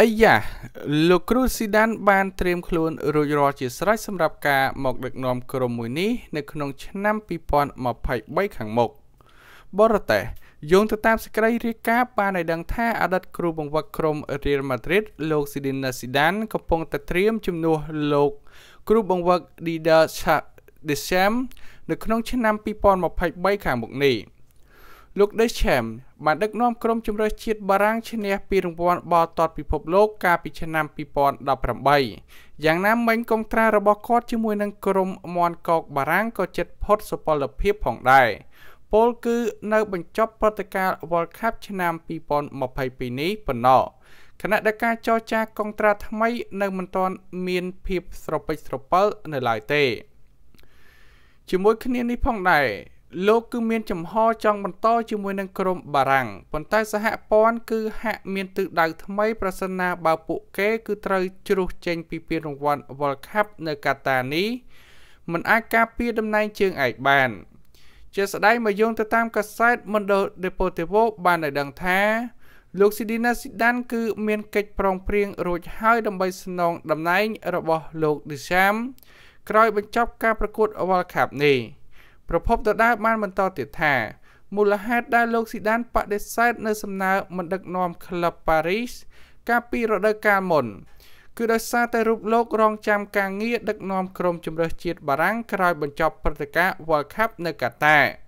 អីយ៉ាលោកគ្រូស៊ីដានបានត្រៀមខ្លួនរួចរាល់ជាស្រេចសម្រាប់ការមកដឹកនាំក្រុមមួយនេះនៅក្នុងឆ្នាំ2023ខាងមុខបរទេសយោងទៅតាមសេចក្តីរាយការណ៍បានឲ្យដឹងថាអតីតគ្រូបង្វឹកក្រុម Real Madrid លោក Zinedine Zidane កំពុងតែត្រៀមជំនួសលោក គ្រូបង្វឹក Didier Deschamps នៅក្នុងឆ្នាំ2023ខាងមុខនេះ។លោក Deschamps បានដឹកនាំក្រុមជម្រើសជាតិបារាំងឈ្នះពានរង្វាន់បោតតពិភពលោកកាលពីឆ្នាំ2018យ៉ាងណាមិញកងត្រារបស់គាត់ជាមួយនឹងក្រុមមនកោកបារាំងក៏ចិត្តផុតសុពលភាពផងដែរពលគឺ នៅបញ្ចប់ព្រឹត្តិការណ៍ World Cup ឆ្នាំ2022នេះប៉ុណ្ណោះគណៈដឹកការចរចាកងត្រាថ្មីនៅមិនទាន់មានភាពស្រពិចស្រពិលនៅឡើយទេជាមួយគ្នានេះផងដែរលោកគឺមាន ចំហចង់បន្តជាមួយនឹងក្រមបារាំងប៉ុន្តែសហព័ន្ធគឺហាក់មានទិសដៅថ្មី ប្រសិនណាបើពួកគេ គឺត្រូវជ្រុះចេញពីពានរង្វាន់ World Cup នៅកាតានេះมันអាចការពារតំណែងជើងឯកបានជាស្ដែងមកយោងទៅតាមកាសែត Mundo Deportivo បានឲ្យដឹងថា លោក Sidina Sidan គឺមានកិច្ចប្រងព្រៀងរួចហើយដើម្បីស្នងតំណែងរបស់លោក Deschamps ក្រោយបញ្ចប់ការប្រកួត World Cup នេះ។ប្រភពដដាលបានបន្តទៀតថាមូលហេតុដែលលោកស៊ីដានបដិសេធនៅសំណើមិនដឹកនាំក្លឹបប៉ារីស កាលពីរដូវកាលមុនគឺដោយសារតែរូបលោករងចាំការងារដឹកនាំក្រុមជម្រើសជាតិបារាំងក្រោយបញ្ចប់ព្រឹត្តិការណ៍ World Cup នៅកាតា។